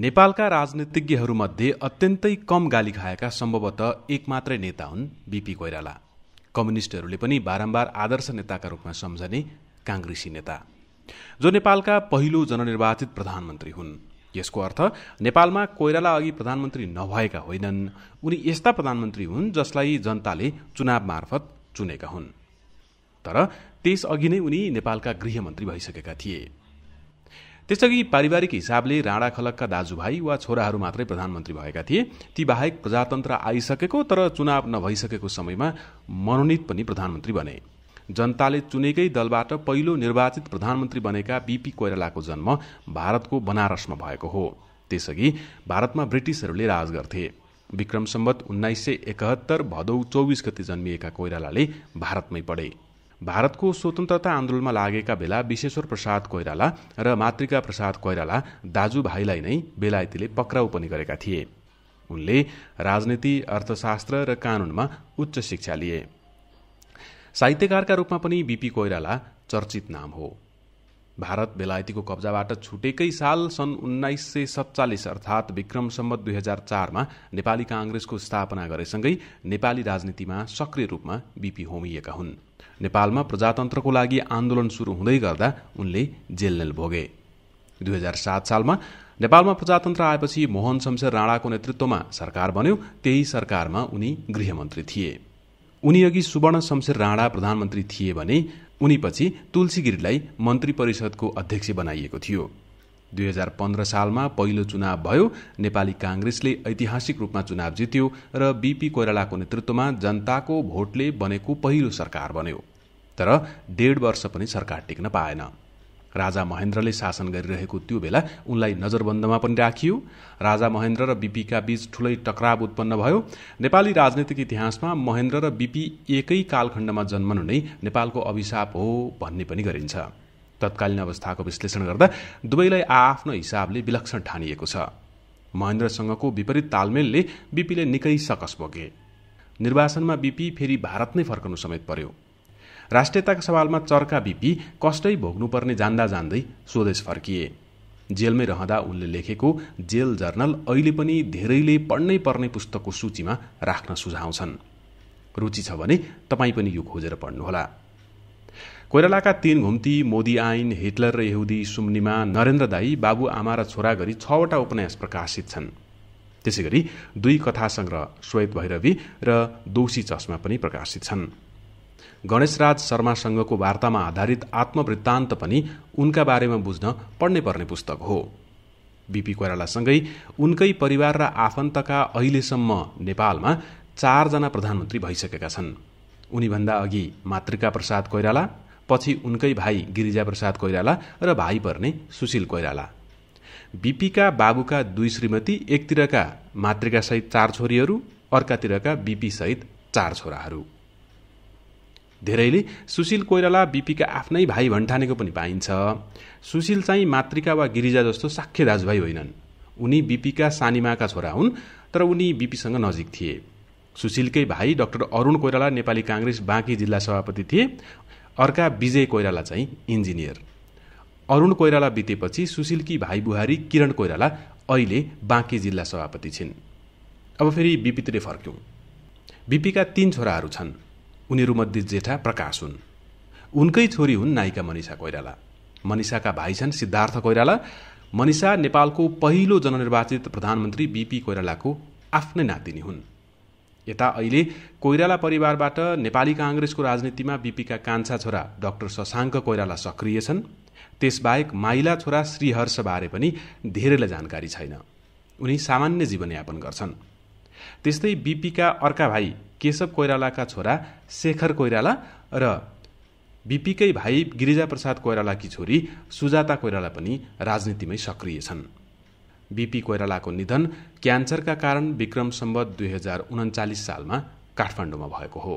नेपालका राजनीतिज्ञहरूमध्ये अत्यन्तै कम गाली खाएका सम्भवतः एक मात्रै नेता हुन् बिपी कोइराला कम्युनिस्टहरूले पनि बारम्बार आदर्श नेताका रूपमा सम्झने काङ्ग्रेसी नेता जो नेपालका पहिलो जननिर्वाचित प्रधानमन्त्री हुन् यसको अर्थ नेपालमा कोइराला अघि प्रधानमन्त्री नभएका होइनन् उनी यस्ता प्रधानमन्त्री हुन् जसलाई जनताले चुनाव मार्फत चुनेका हुन् तर त्यसअघि नै उनी नेपालका गृहमन्त्री भइसकेका थिए त्यसअघि पारिवारिक हिसाबले राणा खलकका दाजुभाइ वा छोराहरू मात्रै प्रधानमन्त्री भएका थिए ती बाहेक प्रजातन्त्र आइसकेको तर चुनाव नभइसकेको समयमा मनोनित पनि प्रधानमन्त्री बने जनताले चुनेकै दलबाट पहिलो निर्वाचित प्रधानमन्त्री बनेका बीपी कोइरालाको जन्म भारतको बनारसमा भएको हो त्यसअघि भारतमा ब्रिटिसहरूले राज गर्थे विक्रम सम्बत उन्नाइस सय एकहत्तर भदौ चौबिस गते जन्मिएका कोइरालाले भारतमै पढे भारतको स्वतन्त्रता आन्दोलनमा लागेका बेला विश्वेश्वर प्रसाद कोइराला र मातृका प्रसाद कोइराला दाजुभाइलाई नै बेलायतीले पक्राउ पनि गरेका थिए उनले राजनीति अर्थशास्त्र र कानूनमा उच्च शिक्षा लिए साहित्यकारका रूपमा पनि बीपी कोइराला चर्चित नाम हो भारत बेलायतीको कब्जाबाट छुटेकै साल सन् उन्नाइस सय सत्तालिस अर्थात् विक्रम सम्बत दुई हजार चारमा नेपाली काङ्ग्रेसको स्थापना गरेसँगै नेपाली राजनीतिमा सक्रिय रूपमा बिपी होमिएका हुन् नेपालमा प्रजातन्त्रको लागि आन्दोलन सुरु हुँदै गर्दा उनले जेलनेल भोगे दुई हजार सात सालमा नेपालमा प्रजातन्त्र आएपछि मोहन शमशेर राणाको नेतृत्वमा सरकार बन्यो त्यही सरकारमा उनी गृहमन्त्री थिए उनी अघि सुवर्ण शमशेर राणा प्रधानमन्त्री थिए भने उनीपछि तुलसीगिरीलाई मन्त्री परिषदको अध्यक्ष बनाइएको थियो दुई हजार पन्ध्र सालमा पहिलो चुनाव भयो नेपाली काङ्ग्रेसले ऐतिहासिक रूपमा चुनाव जित्यो र बीपी कोइरालाको नेतृत्वमा जनताको भोटले बनेको पहिलो सरकार बन्यो तर डेढ वर्ष पनि सरकार टिक्न पाएन राजा महेन्द्रले शासन गरिरहेको त्यो बेला उनलाई नजरबन्दमा पनि राखियो राजा महेन्द्र र बिपीका बीच ठुलै टकराव उत्पन्न भयो नेपाली राजनैतिक इतिहासमा महेन्द्र र बिपी एकै कालखण्डमा जन्मनु नै नेपालको अभिशाप हो भन्ने पनि गरिन्छ तत्कालीन अवस्थाको विश्लेषण गर्दा दुवैलाई आआफ्नो हिसाबले विलक्षण ठानिएको छ महेन्द्रसँगको विपरीत तालमेलले बिपीले निकै सकस बोके निर्वाचनमा बिपी फेरि भारत नै फर्कनु समेत पर्यो राष्ट्रियताको सवालमा चर्का बिपी कष्टै भोग्नुपर्ने जान्दा जान्दै स्वदेश फर्किए जेलमै रहँदा उनले लेखेको जेल जर्नल अहिले पनि धेरैले पढ्नै पर्ने पुस्तकको सूचीमा राख्न सुझाउँछन् रुचि छ भने तपाईँ पनि यो खोजेर पढ्नुहोला कोइरालाका तीन घुम्ती मोदी आइन हिटलर र यहुदी सुम्निमा नरेन्द्र दाई बाबुआमा र छोरा गरी छवटा उपन्यास प्रकाशित छन् त्यसै गरी दुई कथा सङ्ग्रह श्वेत भैरवी र दोषी चस्मा पनि प्रकाशित छन् गणेशराज शर्मासँगको वार्तामा आधारित आत्मवृत्तान्त पनि उनका बारेमा बुझ्न पढ्ने पर्ने पुस्तक हो बिपी कोइरालासँगै उनकै परिवार र आफन्तका अहिलेसम्म नेपालमा चारजना प्रधानमन्त्री भइसकेका छन् उनीभन्दा अघि मातृका प्रसाद कोइराला पछि उनकै भाइ गिरिजा प्रसाद कोइराला र भाइ पर्ने सुशील कोइराला बिपीका बाबुका दुई श्रीमती एकतिरका मातृकासहित चार छोरीहरू अर्कातिरका बिपीसहित चार छोराहरू धेरैले सुशील कोइराला बिपीका आफ्नै भाइ भन्ठानेको पनि पाइन्छ सुशील चाहिँ मातृका वा गिरिजा जस्तो साख्य दाजुभाइ होइनन् उनी बिपीका सानिमाका छोरा हुन् तर उनी बिपीसँग नजिक थिए सुशीलकै भाइ डाक्टर अरुण कोइराला नेपाली काङ्ग्रेस बाँकी जिल्ला सभापति थिए अर्का विजय कोइराला चाहिँ इन्जिनियर अरुण कोइराला बितेपछि सुशीलकी भाइ बुहारी किरण कोइराला अहिले बाँकी जिल्ला सभापति छिन् अब फेरि बिपीतिर फर्क्यौँ बिपीका तीन छोराहरू छन् उनीहरूमध्ये जेठा प्रकाश हुन् उनकै छोरी हुन् नायिका मनिषा कोइराला मनिषाका भाइ छन् सिद्धार्थ कोइराला मनिषा नेपालको पहिलो जननिर्वाचित प्रधानमन्त्री बिपी कोइरालाको आफ्नै नातिनी हुन् यता अहिले कोइराला परिवारबाट नेपाली काङ्ग्रेसको राजनीतिमा बिपीका कान्छा छोरा डाक्टर शशाङ्क कोइराला सक्रिय छन् त्यसबाहेक माइला छोरा श्रीहर्षबारे पनि धेरैलाई जानकारी छैन उनी सामान्य जीवनयापन गर्छन् त्यस्तै बिपीका अर्का भाइ केशव कोइरालाका छोरा शेखर कोइराला र बिपीकै भाइ गिरिजाप्रसाद कोइरालाकी छोरी सुजाता कोइराला पनि राजनीतिमै सक्रिय छन् बिपी कोइरालाको निधन क्यान्सरका कारण विक्रम सम्बत दुई हजार उन्चालिस सालमा काठमाडौँमा भएको हो